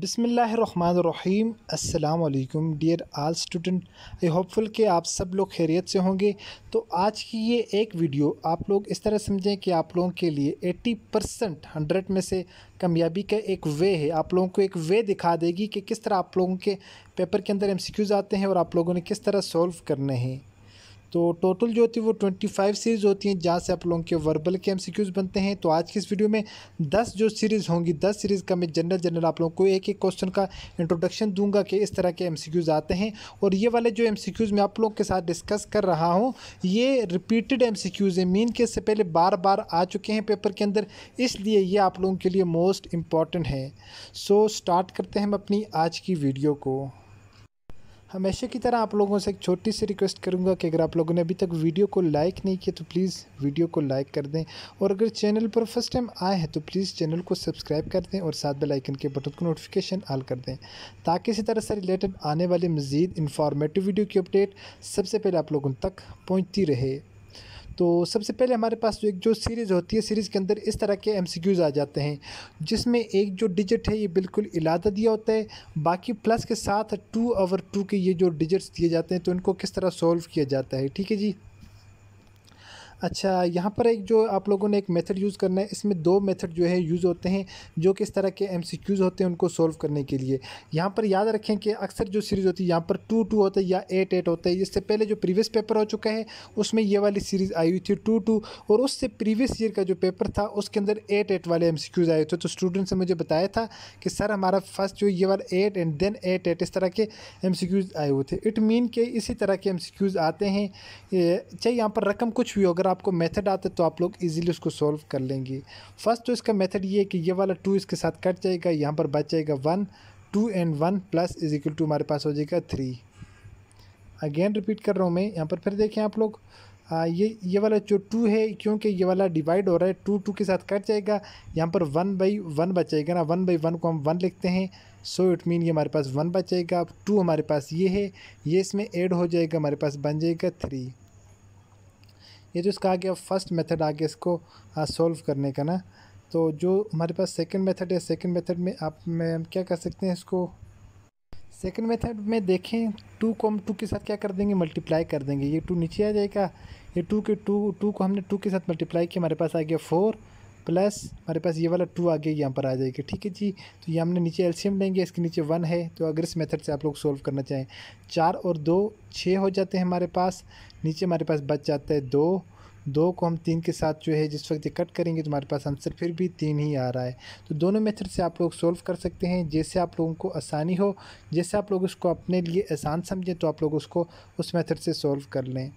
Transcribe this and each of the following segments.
बिसमीम् अल्लाम dear all student I hopeful कि आप सब लोग खैरियत से होंगे तो आज की ये एक वीडियो आप लोग इस तरह समझें कि आप लोगों के लिए 80 परसेंट हंड्रेड में से कामयाबी का एक वे है आप लोगों को एक वे दिखा देगी कि किस तरह आप लोगों के पेपर के अंदर एम आते हैं और आप लोगों ने किस तरह सॉल्व करने हैं तो टोटल जो होती है वो ट्वेंटी फाइव सीरीज़ होती हैं जहाँ से आप लोगों के वर्बल के एम बनते हैं तो आज की इस वीडियो में दस जो सीरीज़ होंगी दस सीरीज़ का मैं जनरल जनरल आप लोगों को एक एक क्वेश्चन का इंट्रोडक्शन दूंगा कि इस तरह के एम आते हैं और ये वाले जो एम मैं आप लोगों के साथ डिस्कस कर रहा हूँ ये रिपीटेड एम हैं मीन के इससे पहले बार बार आ चुके हैं पेपर के अंदर इसलिए ये आप लोगों के लिए मोस्ट इम्पॉर्टेंट है सो so, स्टार्ट करते हैं हम अपनी आज की वीडियो को हमेशा की तरह आप लोगों से एक छोटी सी रिक्वेस्ट करूंगा कि अगर आप लोगों ने अभी तक वीडियो को लाइक नहीं किया तो प्लीज़ वीडियो को लाइक कर दें और अगर चैनल पर फर्स्ट टाइम आए हैं तो प्लीज़ चैनल को सब्सक्राइब कर दें और साथ बेलाइकन के बटन को नोटिफिकेशन ऑल कर दें ताकि इसी तरह से रिलेटेड आने वाली मज़ीद इन्फॉर्मेटिव वीडियो की अपडेट सबसे पहले आप लोगों तक पहुँचती रहे तो सबसे पहले हमारे पास जो एक जो सीरीज़ होती है सीरीज़ के अंदर इस तरह के एम आ जाते हैं जिसमें एक जो डिजिट है ये बिल्कुल इलादा दिया होता है बाकी प्लस के साथ टू ओवर टू के ये जो डिजिट्स दिए जाते हैं तो इनको किस तरह सॉल्व किया जाता है ठीक है जी अच्छा यहाँ पर एक जो आप लोगों ने एक मेथड यूज़ करना है इसमें दो मेथड जो है यूज़ होते हैं जो किस तरह के एम होते हैं उनको सोल्व करने के लिए यहाँ पर याद रखें कि अक्सर जो सीरीज़ होती है यहाँ पर टू टू होता है या एट एट होता है इससे पहले जो प्रीवियस पेपर हो चुका है उसमें ये वाली सीरीज़ आई हुई थी टू टू और उससे प्रीवियस ईयर का जो पेपर था उसके अंदर एट एट वाले एम आए थे तो स्टूडेंट्स ने मुझे बताया था कि सर हमारा फर्स्ट जो ये वाला eight and then eight eight इस तरह के एम आए हुए थे इट मीन के इसी तरह के एम आते हैं चाहे यहाँ पर रकम कुछ भी हो अगर आपको मेथड आता है तो आप लोग इजीली उसको सॉल्व कर लेंगे फर्स्ट तो इसका मेथड ये है कि ये वाला टू इसके साथ कट जाएगा यहाँ पर बच जाएगा one two and one plus is equal to हमारे पास हो जाएगा थ्री अगेन रिपीट कर रहा हूँ मैं यहाँ पर फिर देखें आप लोग आ, ये ये वाला जो टू है क्योंकि ये वाला डिवाइड हो रहा है टू टू के साथ कट जाएगा यहाँ पर वन बाई वन बचेगा ना वन बाई वन को हम वन लिखते हैं सो इट मीन ये हमारे पास वन बचेगा अब टू हमारे पास ये है ये इसमें ऐड हो जाएगा हमारे पास बन जाएगा थ्री ये जो इसका आ गया फर्स्ट मेथड आ गया इसको सॉल्व करने का ना तो जो हमारे पास सेकंड मेथड है सेकंड मेथड में आप में हम क्या कर सकते हैं इसको सेकंड मेथड में देखें टू को हम टू के साथ क्या कर देंगे मल्टीप्लाई कर देंगे ये टू नीचे आ जाएगा ये टू के टू टू को हमने टू के साथ मल्टीप्लाई किया हमारे पास आ गया फोर प्लस हमारे पास ये वाला टू आगे यहाँ पर आ जाएगा ठीक है जी तो ये हमने नीचे एल्शियम लेंगे इसके नीचे वन है तो अगर इस मेथड से आप लोग सोल्व करना चाहें चार और दो छः हो जाते हैं हमारे पास नीचे हमारे पास बच जाता है दो दो को हम तीन के साथ जो है जिस वक्त ये कट करेंगे तो हमारे पास आंसर फिर भी तीन ही आ रहा है तो दोनों मेथड से आप लोग सोल्व कर सकते हैं जैसे आप लोगों को आसानी हो जैसे आप लोग उसको अपने लिए आसान समझें तो आप लोग उसको उस मेथड से सोल्व कर लें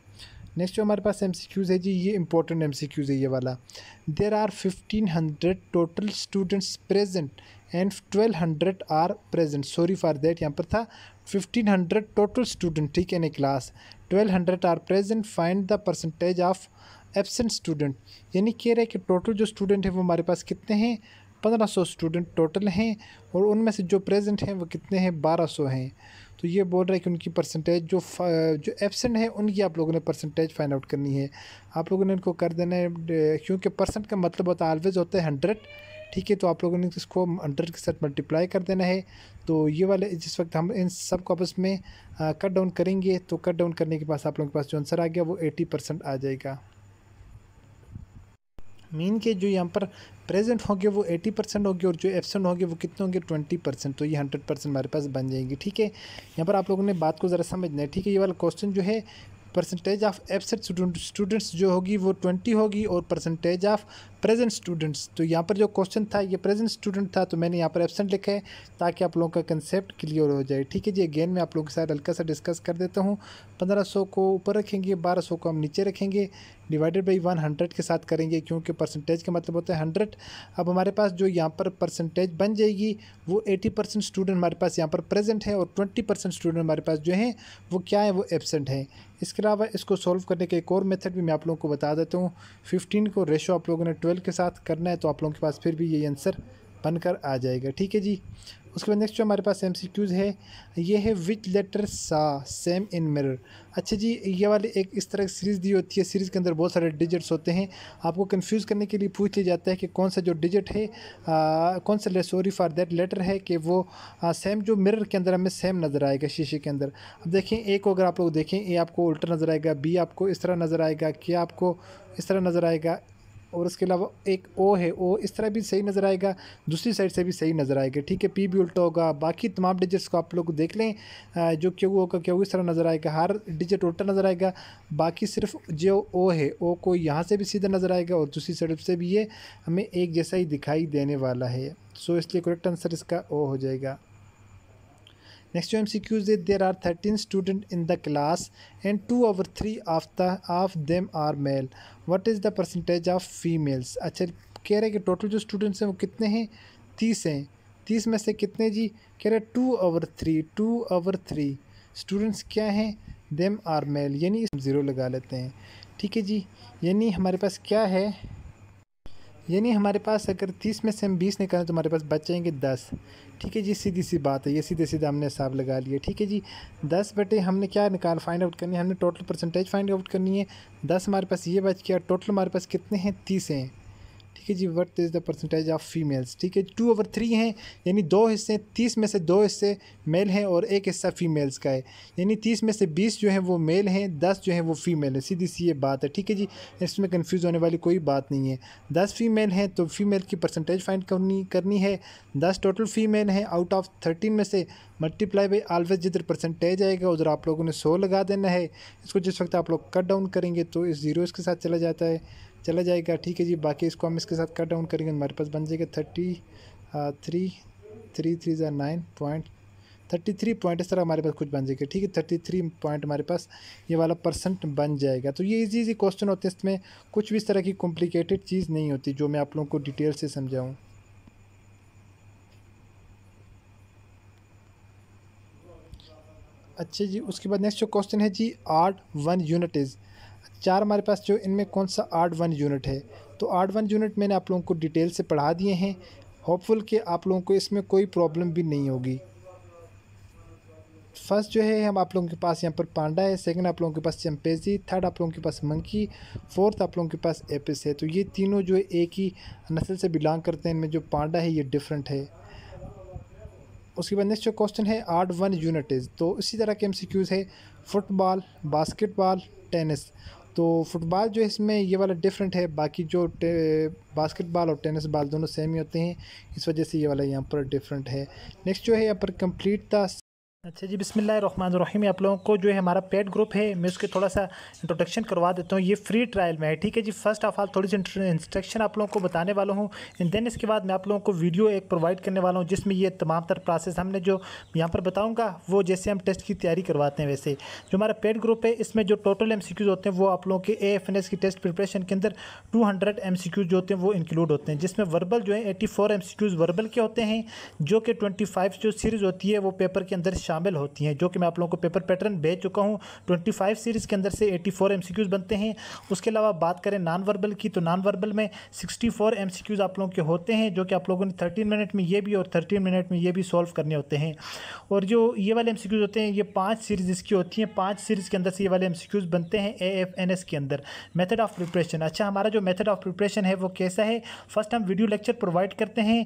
नेक्स्ट जो हमारे पास एम सी क्यूज़ है जी ये इंपॉर्टेंट एम सी क्यूज़ है ये वाला there are fifteen hundred total students present and twelve hundred are present sorry for that यहाँ पर था फिफ्टीन हंड्रेड टोटल स्टूडेंट ठीक है ना class twelve hundred are present find the percentage of absent student यानी कह रहे हैं कि टोटल जो स्टूडेंट हैं वो हमारे पास कितने हैं पंद्रह सौ स्टूडेंट टोटल हैं और उनमें से जो प्रेजेंट हैं वो कितने हैं बारह सौ हैं तो ये बोल रहा है कि उनकी परसेंटेज जो जो एबसेंट है उनकी आप लोगों ने परसेंटेज फाइंड आउट करनी है आप लोगों ने इनको कर देना है क्योंकि परसेंट का मतलब होता है ऑलवेज होता है हंड्रेड ठीक है तो आप लोगों ने इसको हंड्रेड के साथ मल्टीप्लाई कर देना है तो ये वाले जिस वक्त हम इन सब को आपस में कट डाउन करेंगे तो कट डाउन करने के पास आप लोगों के पास जो आंसर आ गया वो एटी परसेंट आ जाएगा मीन के जो यहाँ पर प्रेजेंट होंगे वो 80 परसेंट होंगे और जो एबसेंट होंगे वो कितने होंगे 20 परसेंट तो ये 100 परसेंट हमारे पास बन जाएंगी ठीक है यहाँ पर आप लोगों ने बात को ज़रा समझना है ठीक है ये वाला क्वेश्चन जो है परसेंटेज ऑफ एबसेंट स्टूडेंट्स जो होगी वो ट्वेंटी होगी और परसेंटेज ऑफ प्रेजेंट स्टूडेंट्स तो यहाँ पर जो क्वेश्चन था ये प्रेजेंट स्टूडेंट था तो मैंने यहाँ पर एबसेंट लिखा है ताकि आप लोगों का कंसेप्ट क्लियर हो जाए ठीक है जी अगेन मैं आप लोगों के साथ हल्का सा डिस्कस कर देता हूँ पंद्रह को ऊपर रखेंगे बारह को हम नीचे रखेंगे डिवाइडेड बाई वन हंड्रेड के साथ करेंगे क्योंकि परसेंटेज का मतलब होता है हंड्रेड अब हमारे पास जो यहाँ पर परसेंटेज बन जाएगी वो एटी परसेंट स्टूडेंट हमारे पास यहाँ पर प्रेजेंट है और ट्वेंटी परसेंट स्टूडेंट हमारे पास जो हैं वो क्या है वो एबसेंट है इसके अलावा इसको सॉल्व करने का एक और मेथड भी मैं आप लोगों को बता देता हूँ फिफ्टीन को रेशो आप लोगों ने ट्वेल्व के साथ करना है तो आप लोगों के पास फिर भी यही आंसर बनकर आ जाएगा ठीक है जी उसके बाद नेक्स्ट जो हमारे पास एम है ये है विच लेटर सा सेम इन मिरर अच्छा जी ये वाले एक इस तरह की सीरीज़ दी होती है सीरीज़ के अंदर बहुत सारे डिजिट्स होते हैं आपको कंफ्यूज करने के लिए पूछ लिया जाता है कि कौन सा जो डिजिट है आ, कौन सा सॉरी फॉर देट लेटर है कि वो आ, सेम जो मिरर के अंदर हमें सेम नज़र आएगा शीशे के अंदर अब देखें ए को अगर आप लोग देखें ए आपको उल्टा नज़र आएगा बी आपको इस तरह नज़र आएगा के आपको इस तरह नज़र आएगा और उसके अलावा एक ओ है ओ इस तरह भी सही नज़र आएगा दूसरी साइड से भी सही नज़र आएगा ठीक है पी भी उल्टा होगा बाकी तमाम डिजिट्स को आप लोग देख लें जो क्यों होगा क्यों इस तरह नज़र आएगा हर डिजिट उल्टा नज़र आएगा बाकी सिर्फ जो ओ है ओ को यहाँ से भी सीधा नज़र आएगा और दूसरी साइड से भी ये हमें एक जैसा ही दिखाई देने वाला है सो इसलिए करेक्ट आंसर इसका ओ हो जाएगा नेक्स्ट जो M C Qs there are thirteen student in the class and two over three of the of them are male what is the percentage of females अच्छा कह रहे हैं कि टोटल जो स्टूडेंट्स हैं वो कितने हैं तीस हैं तीस में से कितने जी कह रहे हैं two over three two over three students क्या हैं देम आर मेल यानी ज़ीरो लगा लेते हैं ठीक है जी यानी हमारे पास क्या है यानी हमारे पास अगर तीस में से हम बीस निकालें तो हमारे पास बचेंगे दस ठीक है जी सीधी सी बात है ये सीधे सीधे हमने हिसाब लगा लिया ठीक है जी दस बटे हमने क्या निकाल फाइंड आउट करनी है हमने टोटल परसेंटेज फाइंड आउट करनी है दस हमारे पास ये बच गया टोटल हमारे पास कितने हैं तीस हैं ठीक है जी what is the percentage of females ठीक है टू ओवर थ्री हैं यानी दो हिस्से तीस में से दो हिस्से मेल हैं और एक हिस्सा फीमेल्स का है यानी तीस में से बीस जो है वो मेल हैं दस जो है वो फीमेल है सीधी सी ये बात है ठीक है जी इसमें कन्फ्यूज़ होने वाली कोई बात नहीं है दस फीमेल हैं तो फीमेल की परसेंटेज फाइंड करनी करनी है दस टोटल फीमेल हैं आउट ऑफ थर्टीन में से मल्टीप्लाई बाई ऑलवेज जिधर परसेंटेज आएगा उधर आप लोगों ने सौ लगा देना है इसको जिस वक्त आप लोग कट डाउन करेंगे तो इस ज़ीरो इसके साथ चला जाता है चला जाएगा ठीक है जी बाकी इसको हम इसके साथ कट डाउन करेंगे हमारे पास बन जाएगा थर्टी थ्री थ्री थ्री ज़ा nine point thirty three point इस तरह हमारे पास कुछ बन जाएगा ठीक है थर्टी थ्री पॉइंट हमारे पास ये वाला परसेंट बन जाएगा तो ये इजी इजी क्वेश्चन होते हैं इसमें कुछ भी इस तरह की कॉम्प्लिकेटेड चीज़ नहीं होती जो मैं आप लोगों को डिटेल से समझाऊँ अच्छा जी उसके बाद नेक्स्ट जो क्वेश्चन है जी आर्ट वन यूनिट इज़ चार हमारे पास जो इनमें कौन सा आर्ट वन यूनिट है तो आर्ट वन यूनिट मैंने आप लोगों को डिटेल से पढ़ा दिए हैं होपफुल कि आप लोगों को इसमें कोई प्रॉब्लम भी नहीं होगी फर्स्ट जो है हम आप लोगों के पास यहाँ पर पांडा है सेकंड आप लोगों के पास चम्पेजी थर्ड आप लोगों के पास मंकी फोर्थ आप लोगों के पास एपिस है तो ये तीनों जो है एक ही नस्ल से बिलोंग करते हैं इनमें जो पांडा है ये डिफरेंट है उसके बाद नेक्स्ट जो क्वेश्चन है आर्ट वन यूनिट इज तो इसी तरह के एम है फुटबॉल बास्केटबॉल टेनिस तो फुटबॉल जो है इसमें ये वाला डिफरेंट है बाकी जो बास्केटबॉल और टेनिस बॉल दोनों सेम ही होते हैं इस वजह से ये वाला यहाँ पर डिफरेंट है नेक्स्ट जो है यहाँ पर कंप्लीट द अच्छा जी बिसमीम आप लोगों को जो है हमारा पेड ग्रुप है मैं उसके थोड़ा सा इंट्रोडक्शन करवा देता हूँ ये फ्री ट्रायल में है ठीक है जी फर्स्ट ऑफ ऑल थोड़ी सी इंस्ट्रक्शन आप लोगों को बताने वाला हूँ एंड देन इसके बाद मैं आप लोगों को वीडियो एक प्रोवाइड करने वाला हूँ जिसमें ये तमाम तर प्रोसेस हमने जो यहाँ पर बताऊँगा वो जैसे हम टेस्ट की तैयारी करवाते हैं वैसे जो हमारा पेड ग्रुप है इसमें जो टोटल एम होते हैं वो आप लोगों के ए एफ एन एस की टेस्ट प्रिपरेशन के अंदर टू हंड्रेड एम सी जो होते हैं वो इंक्लूड होते हैं जिसमें वर्बल जो है eighty four M C Qs verbal के होते हैं जो कि ट्वेंटी फाइव जो सीरीज़ होती है वो पेपर के अंदर शामिल शामिल होती हैं जो कि मैं आप लोगों को पेपर पैटर्न भेज चुका हूँ ट्वेंटी फाइव सीरीज़ के अंदर से eighty four M C Qs बनते हैं उसके अलावा बात करें नॉन वर्बल की तो नॉन वर्बल में sixty four M C Qs आप लोगों के होते हैं जो कि आप लोगों ने थर्टीन मिनट में ये भी और थर्टीन मिनट में ये भी सॉल्व करने होते हैं और जो ये वाले एम सी क्यूज़ होते हैं ये पाँच सीरीज़ इसकी होती हैं पाँच सीरीज़ के अंदर से ये वाले एम सी क्यूज़ बनते हैं ए एफ एन एस के अंदर मेथड ऑफ प्रिपरेशन अच्छा हमारा जो मेथड ऑफ प्रिपरेशन है वो कैसा है फर्स्ट हम वीडियो लेक्चर प्रोवाइड करते हैं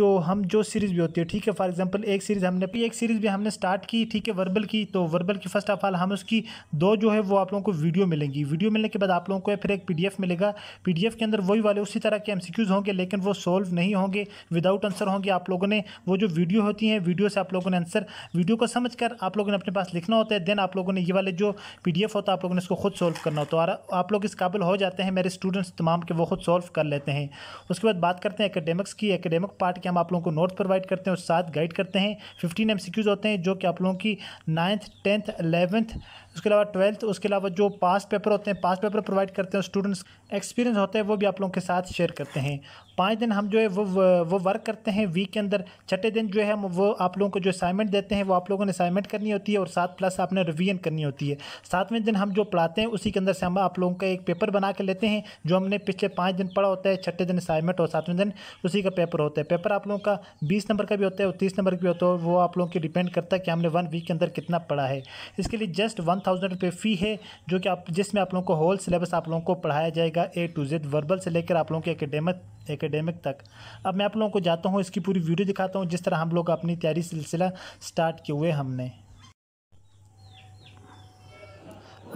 जो हम जो सीरीज़ भी होती है ठीक है फॉर एग्जाम्पल एक सीरीज़ हमने एक सीरीज़ भी हमने हमने स्टार्ट की ठीक है वर्बल की तो वर्बल की फर्स्ट ऑफ ऑल हम उसकी दो जो है वो आप लोगों को वीडियो मिलेंगी वीडियो मिलने के बाद आप लोगों को फिर एक पी मिलेगा पी के अंदर वही वाले उसी तरह के एम होंगे लेकिन वो सॉल्व नहीं होंगे विदाउट आंसर होंगे आप लोगों ने वो जो वीडियो होती हैं वीडियो से आप लोगों ने आंसर वीडियो को समझ कर आप लोगों ने अपने पास लिखना होता है देन आप लोगों ने ये वाले जो पी होता है आप लोगों ने इसको खुद सोल्व करना होता है आप लोग इस काबिल हो जाते हैं मेरे स्टूडेंट्स तमाम के वो खुद सोल्व कर लेते हैं उसके बाद बात करते हैं एकेडेमिक्स की एकेडेमिक पार्ट के हम आप लोगों को नोट्स प्रोवाइड करते हैं और साथ गाइड करते हैं फिफ्टीन एम होते हैं हैं जो कि आप लोगों की नाइन्थ टेंथ अलेवेंथ उसके अलावा ट्वेल्थ उसके अलावा जो पास पेपर होते हैं पास पेपर प्रोवाइड करते हैं स्टूडेंट्स एक्सपीरियंस होते हैं वो भी आप लोगों के साथ शेयर करते हैं पाँच दिन हम जो है वो वो वर्क करते हैं वीक के अंदर छठे दिन जो है हम वो आप लोगों को जो असाइनमेंट देते हैं वो आप लोगों ने असाइनमेंट करनी होती है और सात प्लस आपने रिवीजन करनी होती है सातवें दिन हम जो पढ़ाते हैं उसी के अंदर से हम आप लोगों का एक पेपर बना के लेते हैं जो हमने पिछले पाँच दिन पढ़ा होता है छठे दिन असाइनमेंट और सातवें दिन उसी का पेपर होता है पेपर आप लोगों का बीस नंबर का भी होता है और तीस नंबर का भी होता है वो आप लोगों की डिपेंड करता है कि हमने वन वीक के अंदर कितना पढ़ा है इसके लिए जस्ट वन थाउजेंड रुपये फ़ी है जो कि आप जिसमें आप लोगों को होल सिलेबस आप लोगों को पढ़ाया जाएगा ए टू जेड वर्बल से लेकर आप लोगों के अकेडेमिक एकेडमिक तक अब मैं आप लोगों को जाता हूँ इसकी पूरी वीडियो दिखाता हूँ जिस तरह हम लोग अपनी तैयारी सिलसिला स्टार्ट किए हुए हमने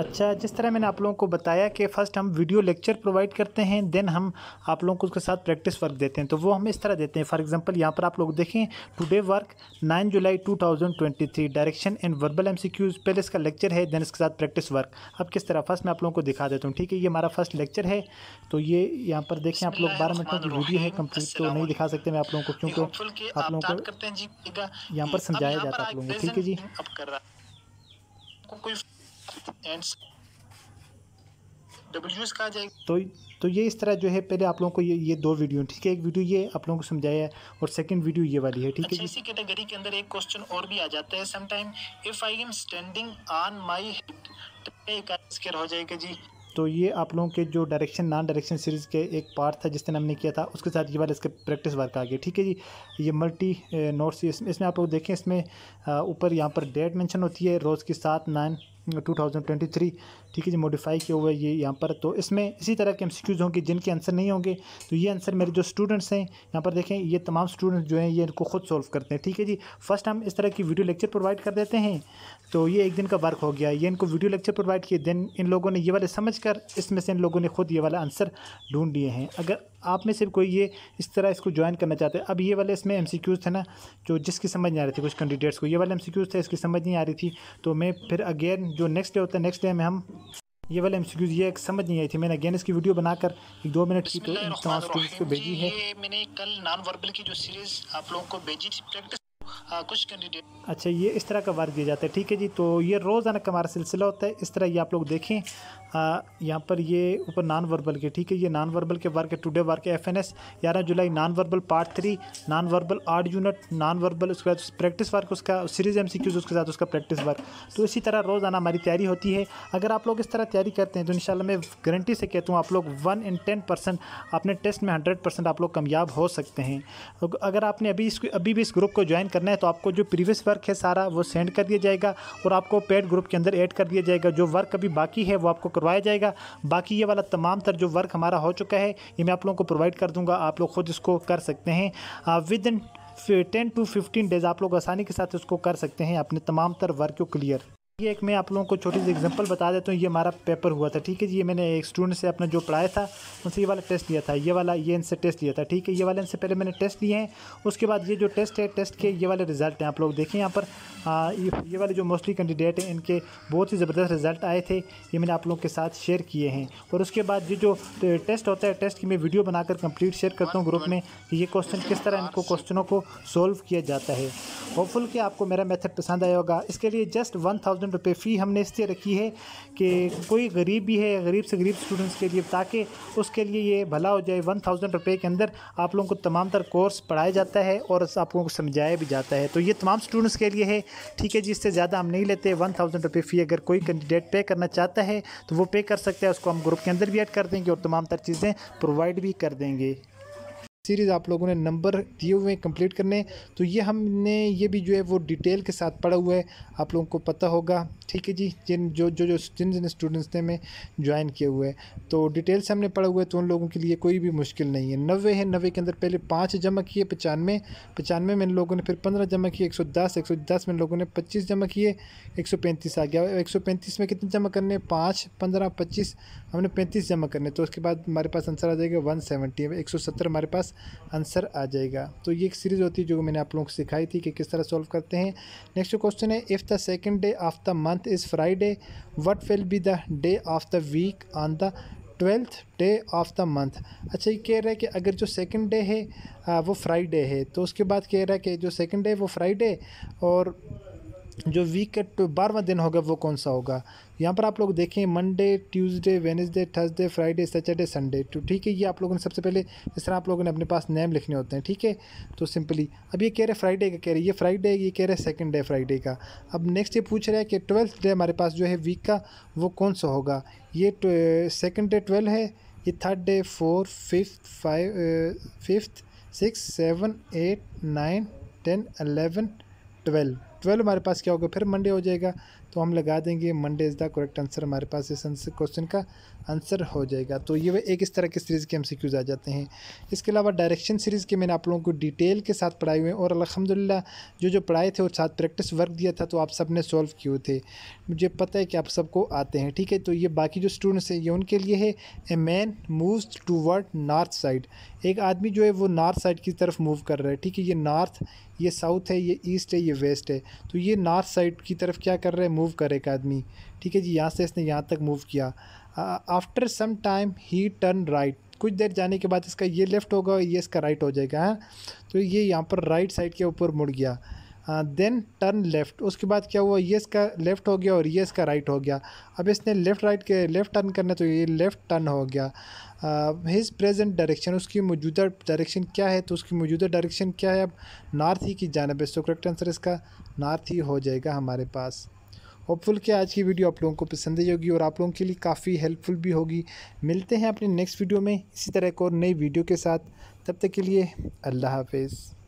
अच्छा जिस तरह मैंने आप लोगों को बताया कि फ़र्स्ट हम वीडियो लेक्चर प्रोवाइड करते हैं देन हम आप लोगों को उसके साथ प्रैक्टिस वर्क देते हैं तो वो हम इस तरह देते हैं फॉर एग्जांपल यहाँ पर आप लोग देखें टुडे वर्क 9 जुलाई 2023 डायरेक्शन एंड वर्बल एमसीक्यूज पहले इसका लेक्चर है देन इसके साथ प्रैक्टिस वर्क अब किस तरह फर्स्ट मैं आप लोगों को दिखा देता हूँ ठीक है ये हमारा फर्स्ट लेक्चर है तो ये यहाँ पर देखें आप लोग बारह मिनटों की वीडियो है कंप्लीट तो नहीं दिखा सकते मैं आप लोगों को क्योंकि आप लोगों को यहाँ पर समझाया जाता है आप लोगों को ठीक है जी कोई तो तो ये इस तरह जो है पहले आप लोगों को ये ये दो वीडियो ठीक है एक वीडियो ये आप लोगों को समझाया है और सेकंड वीडियो ये वाली है ठीक अच्छा, है इसी कैटेगरी के अंदर एक क्वेश्चन और भी आ जाता है time if I am standing on my head तो हो जाएगा जी तो ये आप लोगों के जो डायरेक्शन नॉन डायरेक्शन सीरीज़ के एक पार्ट था जिसने हमने किया था उसके साथ ये वाला इसके प्रैक्टिस वर्क आ गया ठीक है जी ये मल्टी नोट्स eh, इसमें आप लोग देखें इसमें ऊपर यहाँ पर डेट मेंशन होती है रोज़ की सात नाइन 2023 ठीक है जी मॉडिफाई किया हुआ है ये यहाँ पर तो इसमें इसी तरह के एम होंगे जिनके आंसर नहीं होंगे तो ये आंसर मेरे जो स्टूडेंट्स हैं यहाँ पर देखें ये तमाम स्टूडेंट्स जो हैं ये इनको खुद सॉल्व करते हैं ठीक है जी फर्स्ट हम इस तरह की वीडियो लेक्चर प्रोवाइड कर देते हैं तो ये एक दिन का वर्क हो गया ये इनको वीडियो लेक्चर प्रोवाइड किए देन इन लोगों ने ये वाले समझ कर इसमें से इन लोगों ने खुद ये वाला आंसर ढूंढ लिए हैं अगर आप में से कोई ये इस तरह इसको ज्वाइन करना चाहते हैं अब ये वाले इसमें एम थे ना जो जिसकी समझ नहीं आ रही थी कुछ कैंडिडेट्स को ये वाले एम थे इसकी समझ नहीं आ रही थी तो मैं फिर अगेन जो नेक्स्ट डे होता है नेक्स्ट डे में हम ये वाले एम ये एक समझ नहीं आई थी मैंने अगेन इसकी वीडियो बनाकर एक दो मिनट की तो इन तमाम स्टूडेंट्स को भेजी है मैंने कल नॉन वर्बल की जो सीरीज आप लोगों को भेजी थी प्रैक्टिस कुछ कैंडिडेट अच्छा ये इस तरह का वर्क दिया जाता है ठीक है जी तो ये रोज़ाना का हमारा सिलसिला होता है इस तरह ये आप लोग देखें यहाँ पर ये ऊपर नॉन वर्बल के ठीक है ये नॉन वर्बल के वर्क है टुडे वर्क है एफ एन एस ग्यारह जुलाई non verbal part three non verbal art unit non verbal उसके बाद प्रैक्टिस वर्क उसका सीरीज एम क्यूज उसके साथ उसका प्रैक्टिस वर्क तो इसी तरह रोज़ाना हमारी तैयारी होती है अगर आप लोग इस तरह तैयारी करते हैं तो इन मैं गारंटी से कहता हूँ आप लोग वन इन टेन परसेंट अपने टेस्ट में हंड्रेड परसेंट आप लोग कामयाब हो सकते हैं तो अगर आपने अभी इस अभी भी इस ग्रुप को ज्वाइन करना है तो आपको जो प्रीवियस वर्क है सारा वो सेंड कर दिया जाएगा और आपको पेड ग्रुप के अंदर एड कर दिया जाएगा जो वर्क अभी बाकी है वो आपको करवाया जाएगा बाकी ये वाला तमाम तर जो वर्क हमारा हो चुका है ये मैं आप लोगों को प्रोवाइड कर दूँगा आप लोग खुद इसको कर सकते हैं within ten to fifteen days आप लोग आसानी के साथ इसको कर सकते हैं अपने तमाम तर वर्क को क्लियर ये एक मैं आप लोगों को छोटी सी एग्जांपल बता देता हूँ ये हमारा पेपर हुआ था ठीक है जी ये मैंने एक स्टूडेंट से अपना जो पढ़ाया था उनसे ये वाला टेस्ट लिया था ये वाला ये इनसे टेस्ट लिया था ठीक है ये वाले इनसे पहले मैंने टेस्ट लिए हैं उसके बाद ये जो टेस्ट है टेस्ट के ये वाले रिजल्ट हैं आप लोग देखें यहाँ पर आ, ये वाले जो मोस्टली कैंडिडेट हैं इनके बहुत ही ज़बरदस्त रिजल्ट आए थे ये मैंने आप लोगों के साथ शेयर किए हैं और उसके बाद ये जो टेस्ट तो होता है टेस्ट की मैं वीडियो बनाकर कम्प्लीट शेयर करता हूँ ग्रुप में कि ये क्वेश्चन किस तरह इनको क्वेश्चनों को सोल्व किया जाता है होपफुल कि आपको मेरा मेथड पसंद आया होगा इसके लिए जस्ट वन थाउजेंड रुपये फ़ी हमने इसलिए रखी है कि कोई गरीब भी है गरीब से गरीब स्टूडेंट्स के लिए ताकि उसके लिए ये भला हो जाए वन थाउजेंड रुपये के अंदर आप लोगों को तमाम तर कोर्स पढ़ाया जाता है और आप लोगों को समझाया भी जाता है तो ये तमाम स्टूडेंट्स के लिए है ठीक है जी इससे ज़्यादा हम नहीं लेते वन थाउजेंड रुपये फ़ी अगर कोई कैंडिडेट पे करना चाहता है तो वो पे कर सकता है उसको हम ग्रुप के अंदर भी ऐड कर देंगे और तमाम तर चीज़ें प्रोवाइड भी कर देंगे सीरीज़ आप लोगों ने नंबर दिए हुए हैं कंप्लीट करने तो ये हमने ये भी जो है वो डिटेल के साथ पढ़ा हुआ है आप लोगों को पता होगा ठीक है जी जिन जो जो जो जिन जिन स्टूडेंट्स ने हमें ज्वाइन किए हुए हैं तो डिटेल से हमने पढ़ा हुआ है तो उन लोगों के लिए कोई भी मुश्किल नहीं है नब्बे है नब्बे के अंदर पहले पाँच जमा किए पचानवे पचानवे में इन लोगों ने फिर पंद्रह जमा किए एक सौ दस एक सौ दस में लोगों ने पच्चीस जमा किए एक सौ पैंतीस आ गया एक सौ पैंतीस में कितने जमा करने पाँच पंद्रह पच्चीस हमने पैंतीस जमा करने तो उसके बाद हमारे पास आंसर आ जाएगा वन सेवेंटी एक सौ सत्तर हमारे पास आंसर आ जाएगा तो ये एक सीरीज़ होती है जो मैंने आप लोगों को सिखाई थी कि किस तरह सॉल्व करते हैं नेक्स्ट क्वेश्चन है if the second day of the month is Friday what will be the day of the week on the twelfth day of the month अच्छा ये कह रहा है कि अगर जो सेकंड डे है आ, वो फ्राइडे है तो उसके बाद कह रहा है कि जो सेकंड डे वो फ्राइडे और जो वीक का बारहवा दिन होगा वो कौन सा होगा यहाँ पर आप लोग देखें Monday Tuesday Wednesday Thursday Friday Saturday Sunday तो ठीक है ये आप लोगों ने सबसे पहले इस तरह आप लोगों ने अपने पास नेम लिखने होते हैं ठीक है तो सिंपली अब ये कह रहे फ्राइडे का कह रहे ये फ्राइडे ये कह रहे सेकेंड डे फ्राइडे का अब नेक्स्ट ये पूछ रहा है कि ट्वेल्थ डे हमारे पास जो है वीक का वो कौन सा होगा ये सेकेंड डे ट्वेल्व है ये third day four fifth five fifth six seven eight nine ten eleven twelve twelve हमारे पास क्या होगा फिर मंडे हो जाएगा तो हम लगा देंगे Monday is the correct answer हमारे पास इस क्वेश्चन का आंसर हो जाएगा तो ये एक इस तरह के सीरीज़ के एमसीक्यूज आ जाते हैं इसके अलावा डायरेक्शन सीरीज़ के मैंने आप लोगों को डिटेल के साथ पढ़ाए हुए हैं और अलहमदिल्ला जो जो पढ़ाए थे और साथ प्रैक्टिस वर्क दिया था तो आप सब ने सॉल्व किए थे मुझे पता है कि आप सबको आते हैं ठीक है तो ये बाकी जो स्टूडेंट्स हैं ये उनके लिए है a man move toward north side एक आदमी जो है वो नॉर्थ साइड की तरफ मूव कर रहा है ठीक है ये नॉर्थ ये साउथ है ये ईस्ट है ये वेस्ट है तो ये नॉर्थ साइड की तरफ क्या कर रहा है मूव कर एक आदमी ठीक है जी यहाँ से इसने यहाँ तक मूव किया आफ्टर सम टाइम ही टर्न राइट कुछ देर जाने के बाद इसका ये लेफ़्ट होगा और ये इसका राइट हो जाएगा है हाँ? तो ये यहाँ पर राइट साइड के ऊपर मुड़ गया देन टर्न लेफ़्ट उसके बाद क्या हुआ ये इसका लेफ़्ट हो गया और ये इसका राइट हो गया अब इसने लेफ़्ट राइट के लेफ़्ट टर्न करना तो ये लेफ़्ट टर्न हो गया हिज प्रेजेंट डायरेक्शन उसकी मौजूदा डायरेक्शन क्या है तो उसकी मौजूदा डायरेक्शन क्या है अब नॉर्थ ही की जानब है सो करेक्ट आंसर इसका नॉर्थ ही हो जाएगा हमारे पास होपफुल कि आज की वीडियो आप लोगों को पसंद आई होगी और आप लोगों के लिए काफ़ी हेल्पफुल भी होगी मिलते हैं अपने नेक्स्ट वीडियो में इसी तरह एक और नई वीडियो के साथ तब तक के लिए अल्लाह हाफिज़